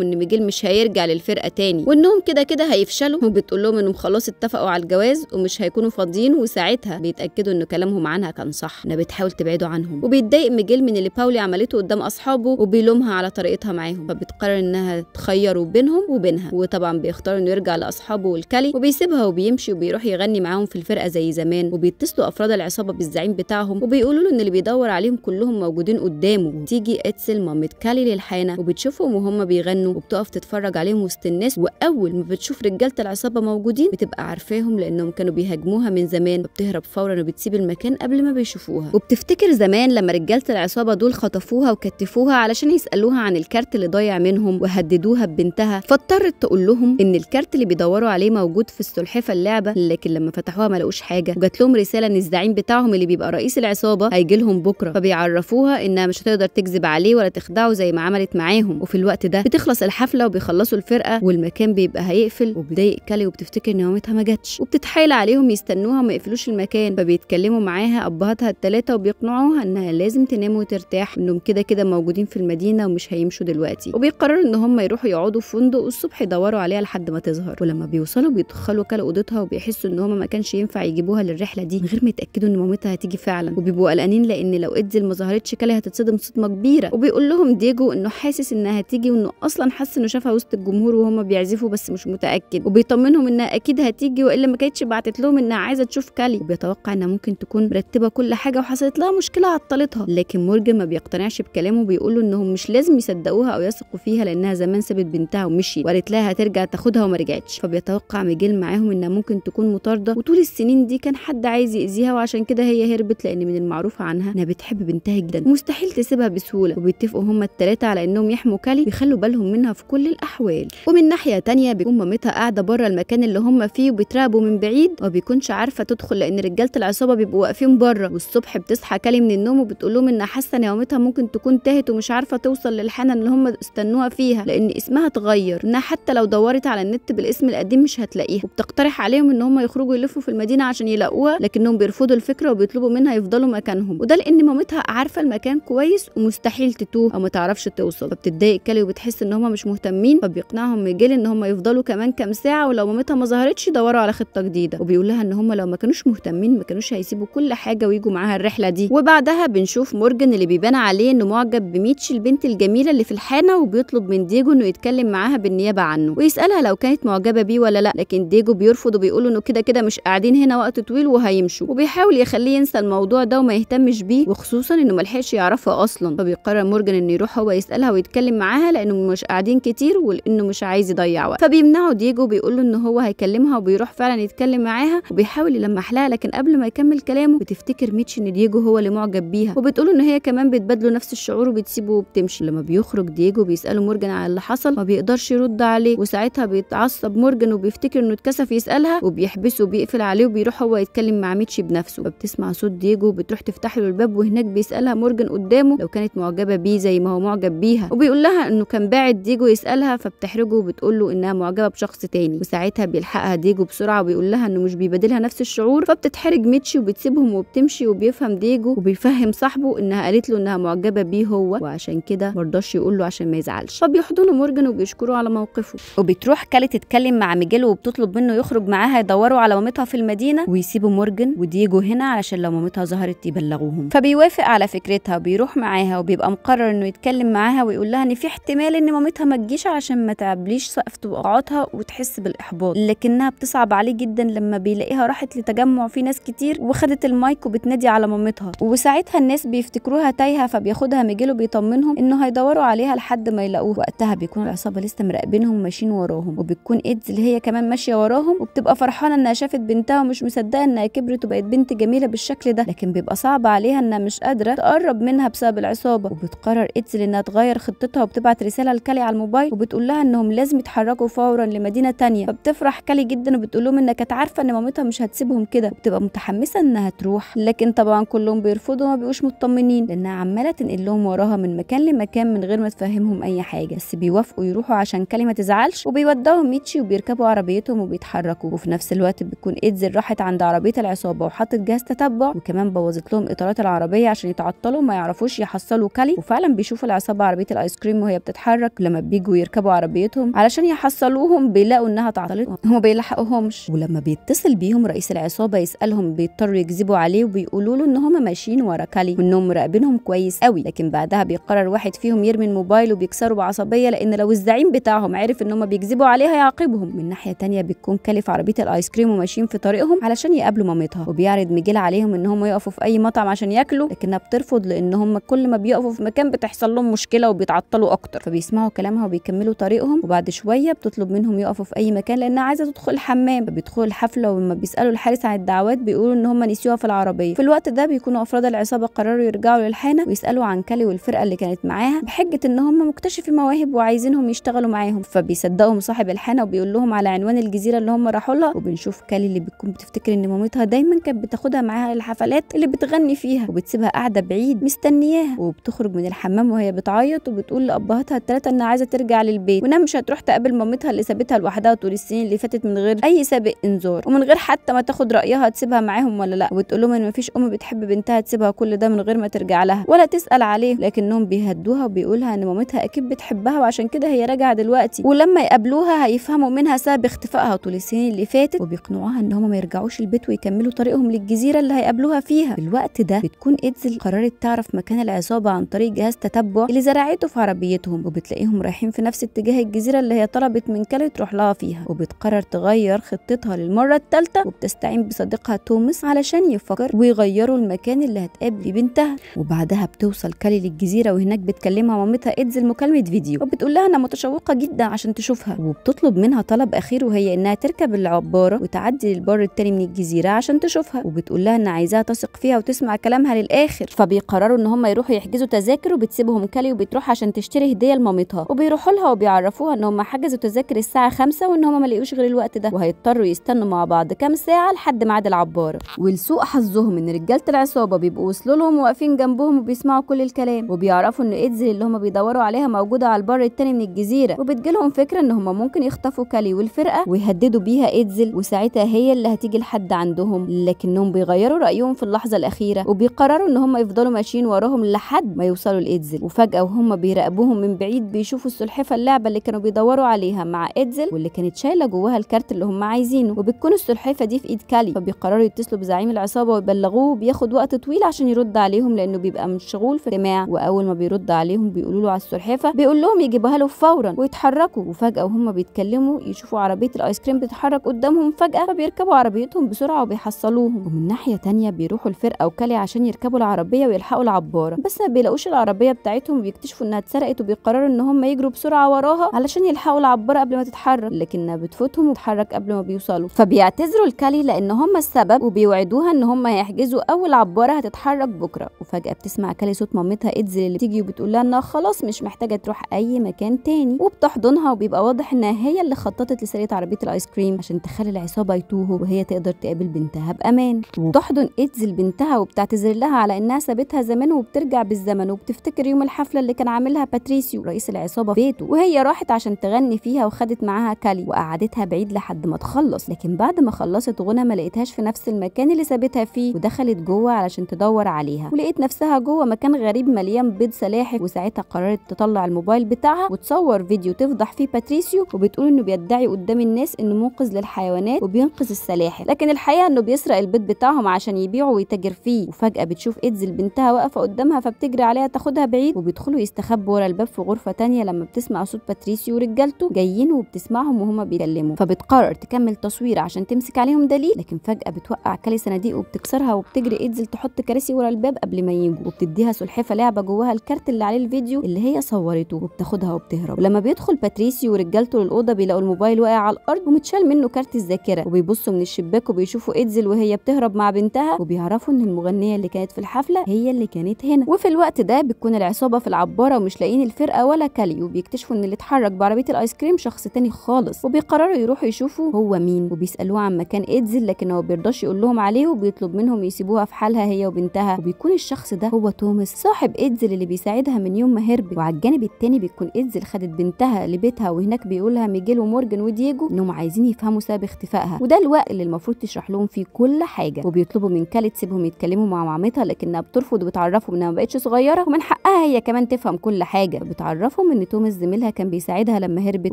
ان ميجيل مش هيرجع للفرقه تاني وانهم كده كده هيفشلوا وبتقول لهم انهم خلاص اتفقوا على الجواز ومش هيكونوا فاضيين وساعتها بيتاكدوا ان كلامهم عنها كان صح انها بتحاول تبعده عنهم وبيتضايق ميجيل من اللي باولي عملته قدام اصحابه وبيلومها على طريقتها معاهم فبتقرر انها تخير بينهم وبينها وطبعا بيختار انه يرجع لاصحابه والكلي وبيسيبها وبيمشي وبيروح يغني معاهم في الفرقه زي زمان وبيتصلوا افراد العصابه بالزعيم بتاعهم وبيقولوا له ان اللي بيدور عليهم كلهم موجودين قدامه تيجي اتسل مامة كالي للحانه وبتشوفهم وهم بيغنوا وبتقف تتفرج عليهم وسط الناس واول ما بتشوف رجاله العصابه موجودين بتبقى عارفاهم لانهم كانوا بيهاجموها من زمان وبتهرب فورا وبتسيب المكان قبل ما بيشوفوها وبتفتكر زمان لما رجاله العصابه دول خطفوها وكتفوها علشان يسالوها عن الكارت اللي ضايع منهم وهددوها ببنتها فاضطرت تقول لهم ان الكارت اللي بيدوروا عليه موجود في السلحفه اللعبه لكن لما فتحوها ما لقوش حاجه وجات لهم رساله ان الزعيم بتاعهم اللي بيبقى رئيس العصابه هيجي لهم بكره فبيعرف وصفوها انها مش هتقدر تكذب عليه ولا تخدعه زي ما عملت معاهم وفي الوقت ده بتخلص الحفله وبيخلصوا الفرقه والمكان بيبقى هيقفل وبتضايق كالي وبتفتكر ان مامتها ما جاتش وبتتحايل عليهم يستنوها وما يقفلوش المكان فبيتكلموا معاها ابهاتها الثلاثه وبيقنعوها انها لازم تنام وترتاح انهم كده كده موجودين في المدينه ومش هيمشوا دلوقتي وبيقرروا ان هم يروحوا يقعدوا في فندق والصبح يدوروا عليها لحد ما تظهر ولما بيوصلوا بيدخلوا كالي اوضتها وبيحسوا ان هم ما كانش ينفع يجيبوها للرحله دي من غير ما يتاكدوا ان مامتها هتيجي فعلا وبيبقوا قلقانين لان لو ادي ما لغايه كالي هتتصدم صدمه كبيره وبيقول لهم ديجو انه حاسس انها هتيجي وانه اصلا حس انه شافها وسط الجمهور وهما بيعزفوا بس مش متاكد وبيطمنهم انها اكيد هتيجي والا ما كانتش بعتت لهم انها عايزه تشوف كالي وبيتوقع انها ممكن تكون مرتبه كل حاجه وحصلت لها مشكله عطلتها لكن مورجن ما بيقتنعش بكلامه وبيقول له انهم مش لازم يصدقوها او يثقوا فيها لانها زمان سابت بنتها ومشيت وقالت لها هترجع تاخدها وما رجعتش فبيتوقع ميجيل معاهم انها ممكن تكون مطارده وطول السنين دي كان حد عايز يأذيها وعشان كده هي هربت لان من المعروف عنها انها بتحب بنتها جدا ومستحيل تسيبها بسهوله وبيتفقوا هما الثلاثه على انهم يحموا كالي ويخلوا بالهم منها في كل الاحوال ومن ناحيه تانية بيكون مامتها قاعده بره المكان اللي هما فيه وبيتراقبوا من بعيد وما بيكونش عارفه تدخل لان رجاله العصابه بيبقوا واقفين بره والصبح بتصحى كالي من النوم وبتقول لهم انها حاسه ان مامتها ممكن تكون تاهت ومش عارفه توصل للحانه اللي هما استنوها فيها لان اسمها اتغير انها حتى لو دورت على النت بالاسم القديم مش هتلاقيها وبتقترح عليهم ان هما يخرجوا يلفوا في المدينه عشان يلاقوها لكنهم بيرفضوا الفكره وبيطلبوا منها يفضلوا مكانهم وده لان مامتها عارفه المكان كويس ومستحيل تتوه او ما تعرفش توصل فبتتضايق كالي وبتحس ان هم مش مهتمين فبيقنعهم ميجيل ان هم يفضلوا كمان كام ساعه ولو مامتها ما ظهرتش يدوروا على خطه جديده وبيقول لها ان هم لو ما كانوش مهتمين ما كانوش هيسيبوا كل حاجه ويجوا معاها الرحله دي وبعدها بنشوف مورجان اللي بيبان عليه انه معجب بميتش البنت الجميله اللي في الحانه وبيطلب من ديجو انه يتكلم معاها بالنيابه عنه ويسالها لو كانت معجبه بيه ولا لا لكن ديجو بيرفض وبيقول انه كده كده مش قاعدين هنا وقت طويل وهيمشوا وبيحاول يخليه ينسى الموضوع ده وما يهتمش بيه وخصوصا انه ملحقش يعرفها اصلا فبيقرر مورجان انه يروح هو يسالها ويتكلم معاها لانه مش قاعدين كتير ولانه مش عايز يضيع وقت فبيمنعه ديجو بيقول له ان هو هيكلمها وبيروح فعلا يتكلم معاها وبيحاول يلمح لها لكن قبل ما يكمل كلامه بتفتكر ميتش ان ديجو هو اللي معجب بيها وبتقول ان هي كمان بتبادله نفس الشعور وبتسيبه وبتمشي لما بيخرج ديجو بيساله مورجان على اللي حصل ما بيقدرش يرد عليه وساعتها بيتعصب مورجان وبيفتكر انه اتكسف يسالها وبيحبسه وبيقفل عليه وبيروح هو يتكلم مع ميتشي بنفسه فبتسمع صوت ديجو وبتروح تفتح له الباب وهناك بيسالها يسألها مورجان قدامه لو كانت معجبة بيه زي ما هو معجب بيها وبيقول لها انه كان باعت ديجو يسألها فبتحرجه وبتقول له انها معجبة بشخص تاني وساعتها بيلحقها ديجو بسرعة وبيقول لها انه مش بيبادلها نفس الشعور فبتتحرج ميتشي وبتسيبهم وبتمشي وبيفهم ديجو وبيفهم صاحبه انها قالت له انها معجبة بيه هو وعشان كده مرضاش يقول له عشان ما يزعلش فبيحضنوا مورجان وبيشكره على موقفه وبتروح كالي تتكلم مع ميجيل وبتطلب منه يخرج معاها يدوروا على مامتها في المدينة ويسيبوا مورجان وديجو هنا علشان لو مامتها ظهرت يبلغوهم فبيوافق على فكرة فكرتها وبيروح معاها وبيبقى مقرر انه يتكلم معاها ويقول لها ان في احتمال ان مامتها ما تجيش عشان ما تعبليش سقف توقعاتها وتحس بالاحباط لكنها بتصعب عليه جدا لما بيلاقيها راحت لتجمع فيه ناس كتير وخدت المايك وبتنادي على مامتها وساعتها الناس بيفتكروها تايهه فبياخدها ميجيلو بيطمنهم انه هيدوروا عليها لحد ما يلاقوه وقتها بيكون العصابه لسه مراقبينهم ماشيين وراهم وبتكون ايدز اللي هي كمان ماشيه وراهم وبتبقى فرحانه انها شافت بنتها ومش مصدقه انها كبرت وبقت بنت جميله بالشكل ده لكن بيبقى صعب عليها انها مش قادره بتقرب منها بسبب العصابه وبتقرر اتسل انها تغير خطتها وبتبعت رساله لكالي على الموبايل وبتقول لها انهم لازم يتحركوا فورا لمدينه تانية فبتفرح كالي جدا وبتقول لهم انها كانت عارفه ان مامتها مش هتسيبهم كده وبتبقى متحمسه انها تروح لكن طبعا كلهم بيرفضوا وما بيبقوش مطمنين لانها عماله تنقل لهم وراها من مكان لمكان من غير ما تفهمهم اي حاجه بس بيوافقوا يروحوا عشان كالي ما تزعلش وبيودعهم ميتشي وبيركبوا عربيتهم وبيتحركوا وفي نفس الوقت بتكون ايدزل راحت عند عربيه العصابه وحطت جهاز تتبع وكمان بوظت لهم اطارات العربيه عشان بيبطلوا ما يعرفوش يحصلوا كالي وفعلا بيشوفوا العصابه عربيه الايس كريم وهي بتتحرك لما بيجوا يركبوا عربيتهم علشان يحصلوهم بيلاقوا انها اتعطلت وما بيلحقوهمش ولما بيتصل بيهم رئيس العصابه يسالهم بيضطروا يكذبوا عليه وبيقولوا له ان هم ماشيين ورا كالي وانهم مراقبينهم كويس قوي لكن بعدها بيقرر واحد فيهم يرمي الموبايل وبيكسره بعصبيه لان لو الزعيم بتاعهم عرف ان هم بيكذبوا عليه هيعاقبهم من ناحيه ثانيه بتكون كالي في عربيه الايس كريم وماشيين في طريقهم علشان يقابلوا مامتها وبيعرض ميجيل عليهم ان هم يقفوا في اي مطعم عشان ياكلوا لكنها بترفض بترفض لان هم كل ما بيقفوا في مكان بتحصل لهم مشكله وبيتعطلوا اكتر فبيسمعوا كلامها وبيكملوا طريقهم وبعد شويه بتطلب منهم يقفوا في اي مكان لانها عايزه تدخل الحمام فبيدخلوا الحفله ولما بيسالوا الحارس عن الدعوات بيقولوا ان هم نسيوها في العربيه في الوقت ده بيكونوا افراد العصابه قرروا يرجعوا للحانه ويسالوا عن كالي والفرقه اللي كانت معاها بحجه ان هم مكتشفي مواهب وعايزينهم يشتغلوا معاهم فبيصدقهم صاحب الحانه وبيقول لهم على عنوان الجزيره اللي هم راحوا لها وبنشوف كالي اللي بتكون بتفتكر ان مامتها دايما كانت بتاخدها معاها الحفلات اللي بتغني فيها وبتسيبها قاعده العيد مستنياها وبتخرج من الحمام وهي بتعيط وبتقول لابهاتها الثلاثه انها عايزه ترجع للبيت وانها مش هتروح تقابل مامتها اللي سابتها لوحدها طول السنين اللي فاتت من غير اي سابق انذار ومن غير حتى ما تاخد رايها تسيبها معاهم ولا لا وبتقول لهم ان مفيش ام بتحب بنتها تسيبها كل ده من غير ما ترجع لها ولا تسال عليه لكنهم بيهدوها وبيقولها ان مامتها اكيد بتحبها وعشان كده هي راجعه دلوقتي ولما يقابلوها هيفهموا منها سبب اختفائها طول السنين اللي فاتت وبيقنعوها ان هم ما يرجعوش البيت ويكملوا طريقهم للجزيره اللي هيقابلوها فيها في الوقت ده بتكون ادزل قرار قررت تعرف مكان العصابة عن طريق جهاز تتبع اللي زرعته في عربيتهم وبتلاقيهم رايحين في نفس اتجاه الجزيرة اللي هي طلبت من كالي تروح لها فيها وبتقرر تغير خطتها للمرة الثالثة وبتستعين بصديقها توماس علشان يفكر ويغيروا المكان اللي هتقابل بنتها وبعدها بتوصل كالي للجزيرة وهناك بتكلمها مامتها ايدز مكالمة فيديو وبتقول لها أنا متشوقة جدا عشان تشوفها وبتطلب منها طلب أخير وهي إنها تركب العبارة وتعدي للبر التاني من الجزيرة عشان تشوفها وبتقول لها إن عايزاها تثق فيها وتسمع كلامها للآخر فبيقرروا ان هم يروحوا يحجزوا تذاكر وبتسيبهم كالي وبتروح عشان تشتري هديه لمامتها وبيروحوا لها وبيعرفوها ان هم حجزوا تذاكر الساعه 5 وان هم ما لقوش غير الوقت ده وهيضطروا يستنوا مع بعض كام ساعه لحد ميعاد العباره ولسوء حظهم ان رجاله العصابه بيبقوا وصلوا لهم واقفين جنبهم وبيسمعوا كل الكلام وبيعرفوا ان ايدزل اللي هم بيدوروا عليها موجوده على البر التاني من الجزيره وبتجيلهم فكره ان هم ممكن يخطفوا كالي والفرقه ويهددوا بيها ايدزل وساعتها هي اللي هتيجي لحد عندهم لكنهم بيغيروا رايهم في اللحظه الاخيره وبيقرروا ان هم يفضلوا بيفضلوا ماشيين وراهم لحد ما يوصلوا لإيدزل وفجأة وهم بيراقبوهم من بعيد بيشوفوا السلحفة اللعبة اللي كانوا بيدوروا عليها مع إيدزل واللي كانت شايلة جواها الكارت اللي هم عايزينه وبتكون السلحفة دي في إيد كالي فبيقرروا يتصلوا بزعيم العصابة ويبلغوه بياخد وقت طويل عشان يرد عليهم لأنه بيبقى مشغول في اجتماع وأول ما بيرد عليهم بيقولوا له على السلحفة بيقول لهم يجيبوها له فورا ويتحركوا وفجأة وهم بيتكلموا يشوفوا عربية الآيس كريم بتتحرك قدامهم فجأة فبيركبوا عربيتهم بسرعة وبيحصلوهم ومن ناحية تانية بيروحوا الفرقة وكالي عشان يركبوا العربية ويلحقوا العباره بس ما بيلاقوش العربيه بتاعتهم وبيكتشفوا انها اتسرقت وبيقرروا ان هم يجروا بسرعه وراها علشان يلحقوا العباره قبل ما تتحرك لكنها بتفوتهم وتتحرك قبل ما بيوصلوا فبيعتذروا لكالي لان هم السبب وبيوعدوها ان هم هيحجزوا اول عباره هتتحرك بكره وفجاه بتسمع كالي صوت مامتها ايدزل اللي بتيجي وبتقول لها انها خلاص مش محتاجه تروح اي مكان تاني وبتحضنها وبيبقى واضح انها هي اللي خططت لسرقه عربيه الايس كريم عشان تخلي العصابه يتوهوا وهي تقدر تقابل بنتها بامان تحضن ايدزل بنتها وبتعتذر لها على انها جابتها زمان وبترجع بالزمن وبتفتكر يوم الحفله اللي كان عاملها باتريسيو رئيس العصابه في بيته وهي راحت عشان تغني فيها وخدت معاها كالي وقعدتها بعيد لحد ما تخلص لكن بعد ما خلصت غنى ما لقيتهاش في نفس المكان اللي سابتها فيه ودخلت جوه علشان تدور عليها ولقيت نفسها جوه مكان غريب مليان بيض سلاحف وساعتها قررت تطلع الموبايل بتاعها وتصور فيديو تفضح فيه باتريسيو وبتقول انه بيدعي قدام الناس انه منقذ للحيوانات وبينقذ السلاحف لكن الحقيقه انه بيسرق البيض بتاعهم عشان يبيعه ويتاجر فيه وفجاه بتشوف ايدز البنت بنتها واقفه قدامها فبتجري عليها تاخدها بعيد وبيدخلوا يستخبوا ورا الباب في غرفه تانية لما بتسمع صوت باتريسيو ورجالته جايين وبتسمعهم وهما بيتكلموا فبتقرر تكمل تصوير عشان تمسك عليهم دليل لكن فجاه بتوقع كالي صناديق وبتكسرها وبتجري ايدزل تحط كراسي ورا الباب قبل ما يجوا وبتديها سلحفه لعبه جواها الكارت اللي عليه الفيديو اللي هي صورته وبتاخدها وبتهرب ولما بيدخل باتريسيو ورجالته للاوضه بيلاقوا الموبايل واقع على الارض ومتشال منه كارت الذاكره وبيبصوا من الشباك وبيشوفوا ايدزل وهي بتهرب مع بنتها وبيعرفوا ان المغنيه اللي كانت في الحفله هي العمليه اللي كانت هنا وفي الوقت ده بتكون العصابه في العباره ومش لاقيين الفرقه ولا كالي وبيكتشفوا ان اللي اتحرك بعربيه الايس كريم شخص تاني خالص وبيقرروا يروحوا يشوفوا هو مين وبيسالوه عن مكان ايدزل لكن هو بيرضاش يقول لهم عليه وبيطلب منهم يسيبوها في حالها هي وبنتها وبيكون الشخص ده هو توماس صاحب ايدزل اللي بيساعدها من يوم ما هربت وعلى الجانب التاني بيكون ايدزل خدت بنتها لبيتها وهناك بيقولها ميجيل ومورجان ودييجو انهم عايزين يفهموا سبب اختفائها وده الوقت اللي المفروض تشرح لهم فيه كل حاجه وبيطلبوا من كالي تسيبهم يتكلموا مع مامتها لكنها بترفض بترفض وتعرفهم انها بقتش صغيره ومن حقها هي كمان تفهم كل حاجه بتعرفهم ان توماس زميلها كان بيساعدها لما هربت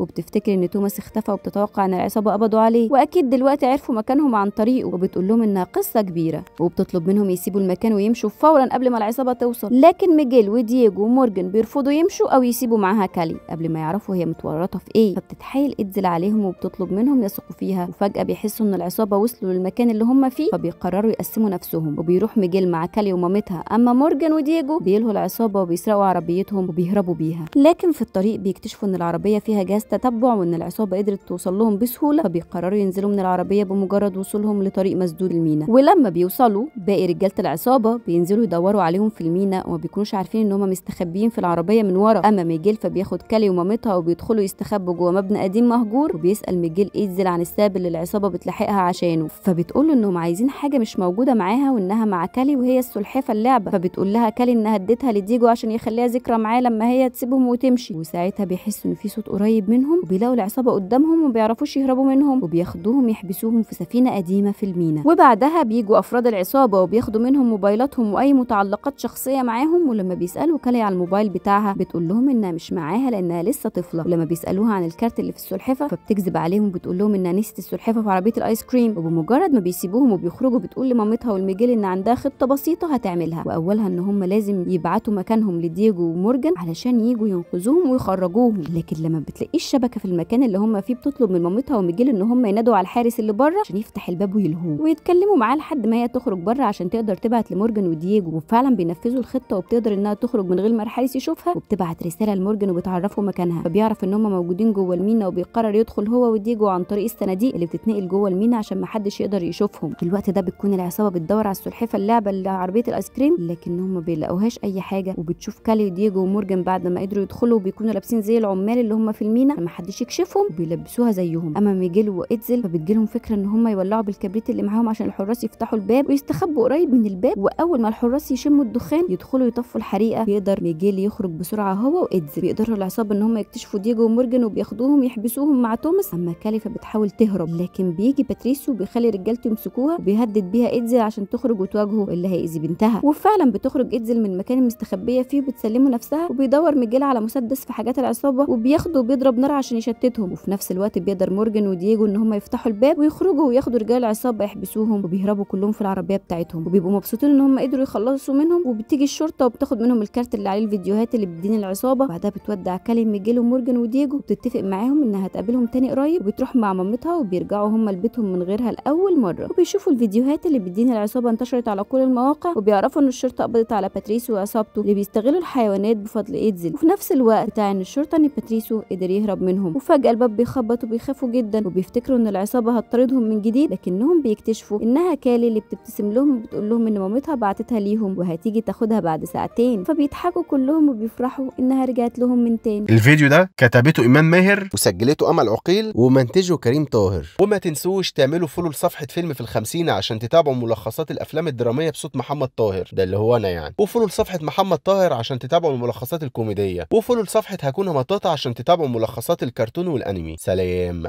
وبتفتكر ان توماس اختفى وبتتوقع ان العصابه قبضوا عليه واكيد دلوقتي عرفوا مكانهم عن طريقه وبتقول لهم انها قصه كبيره وبتطلب منهم يسيبوا المكان ويمشوا فورا قبل ما العصابه توصل لكن ميجيل ودييجو ومورجان بيرفضوا يمشوا او يسيبوا معاها كالي قبل ما يعرفوا هي متورطه في ايه فبتتحايل ادزل عليهم وبتطلب منهم يثقوا فيها وفجاه بيحسوا ان العصابه وصلوا للمكان اللي هم فيه فبيقرروا يقسموا نفسهم وبيروح ميجيل مع كالي ومامتها أما مورجان ودييجو بيلهوا العصابة وبيسرقوا عربيتهم وبيهربوا بيها لكن في الطريق بيكتشفوا إن العربية فيها جهاز تتبع وإن العصابة قدرت توصل لهم بسهولة فبيقرروا ينزلوا من العربية بمجرد وصولهم لطريق مسدود المينا ولما بيوصلوا باقي رجالة العصابة بينزلوا يدوروا عليهم في المينا وما بيكونوش عارفين إن هم مستخبيين في العربية من ورا أما ميجيل فبياخد كالي ومامتها وبيدخلوا يستخبوا جوه مبنى قديم مهجور وبيسأل ميجيل إيدزل عن السبب اللي العصابة بتلاحقها عشانه فبتقول إنهم عايزين حاجة مش موجودة معاها وإنها مع كالي وهي السلحفة اللي اللعبه فبتقول لها كالي انها اديتها لديجو عشان يخليها ذكرى معاه لما هي تسيبهم وتمشي وساعتها بيحسوا ان في صوت قريب منهم وبيلاقوا العصابه قدامهم وما بيعرفوش يهربوا منهم وبياخدوهم يحبسوهم في سفينه قديمه في المينا وبعدها بيجوا افراد العصابه وبياخدوا منهم موبايلاتهم واي متعلقات شخصيه معاهم ولما بيسالوا كالي على الموبايل بتاعها بتقول لهم انها مش معاها لانها لسه طفله ولما بيسالوها عن الكارت اللي في السلحفه فبتكذب عليهم بتقول لهم انها نسيت السلحفه في عربيه الايس كريم وبمجرد ما بيسيبوهم وبيخرجوا بتقول لمامتها والميجيل ان عندها خطه بسيطه هتعملها منها واولها ان هم لازم يبعتوا مكانهم لديجو ومورجان علشان يجوا ينقذوهم ويخرجوهم لكن لما بتلاقي الشبكه في المكان اللي هم فيه بتطلب من مامتها وميجيل ان هم ينادوا على الحارس اللي بره عشان يفتح الباب ويلهوه ويتكلموا معاه لحد ما هي تخرج بره عشان تقدر تبعت لمورجان ودييجو وفعلا بينفذوا الخطه وبتقدر انها تخرج من غير ما الحارس يشوفها وبتبعت رساله لمورجان وبتعرفه مكانها فبيعرف ان هم موجودين جوه المينا وبيقرر يدخل هو ودييجو عن طريق الصناديق اللي بتتنقل جوه المينا عشان محدش يقدر يشوفهم في الوقت ده بتكون العصابه بتدور على السلحفه اللعبه اللي عربيه الايس كريم كريم لكنهم ما بيلاقوهاش اي حاجه وبتشوف كالي وديجو ومورجان بعد ما قدروا يدخلوا بيكونوا لابسين زي العمال اللي هم في المينا ما حدش يكشفهم بيلبسوها زيهم اما ميجيل واتزل فبتجيلهم فكره ان هم يولعوا بالكبريت اللي معاهم عشان الحراس يفتحوا الباب ويستخبوا قريب من الباب واول ما الحراس يشموا الدخان يدخلوا يطفوا الحريقه يقدر ميجيل يخرج بسرعه هو واتزل بيقدروا العصابه ان هم يكتشفوا ديجو ومورجان وبياخدوهم يحبسوهم مع توماس اما كالي فبتحاول تهرب لكن بيجي باتريسيو بيخلي رجالته يمسكوها وبيهدد بيها اتزل عشان تخرج وتواجهه اللي هيأذي بنتها وفعلا بتخرج إيدزل من المكان المستخبية فيه وبتسلمه نفسها وبيدور ميجيل على مسدس في حاجات العصابة وبياخده وبيضرب نار عشان يشتتهم وفي نفس الوقت بيقدر مورجان ودييجو إن هما يفتحوا الباب ويخرجوا وياخدوا رجال العصابة يحبسوهم وبيهربوا كلهم في العربية بتاعتهم وبيبقوا مبسوطين إن هما قدروا يخلصوا منهم وبتيجي الشرطة وبتاخد منهم الكارت اللي عليه الفيديوهات اللي بتدين العصابة وبعدها بتودع كلم ميجيل ومورجان ودييجو وبتتفق معاهم إنها هتقابلهم تاني قريب وبتروح مع مامتها وبيرجعوا هما لبيتهم من غيرها لأول مرة وبيشوفوا الفيديوهات اللي بتدين العصابة انتشرت على كل المواقع وبيعرفوا ان الشرطه قبضت على باتريسو وعصابته اللي بيستغلوا الحيوانات بفضل ايدزل وفي نفس الوقت بتاع ان الشرطه ان باتريسو قدر يهرب منهم وفجاه الباب بيخبط وبيخافوا جدا وبيفتكروا ان العصابه هتطاردهم من جديد لكنهم بيكتشفوا انها كالي اللي بتبتسم لهم وبتقول لهم ان مامتها بعتتها ليهم وهتيجي تاخدها بعد ساعتين فبيضحكوا كلهم وبيفرحوا انها رجعت لهم من تاني الفيديو ده كتبته ايمان ماهر وسجلته امل عقيل ومنتجه كريم طاهر وما تنسوش تعملوا فولو لصفحه فيلم في الخمسين عشان تتابعوا ملخصات الافلام الدراميه بصوت محمد طاهر ده اللي هو انا يعني وفولو لصفحه محمد طاهر عشان تتابعوا الملخصات الكوميديه وفولو لصفحه هكون مطاطه عشان تتابعوا ملخصات الكرتون والانمي سلام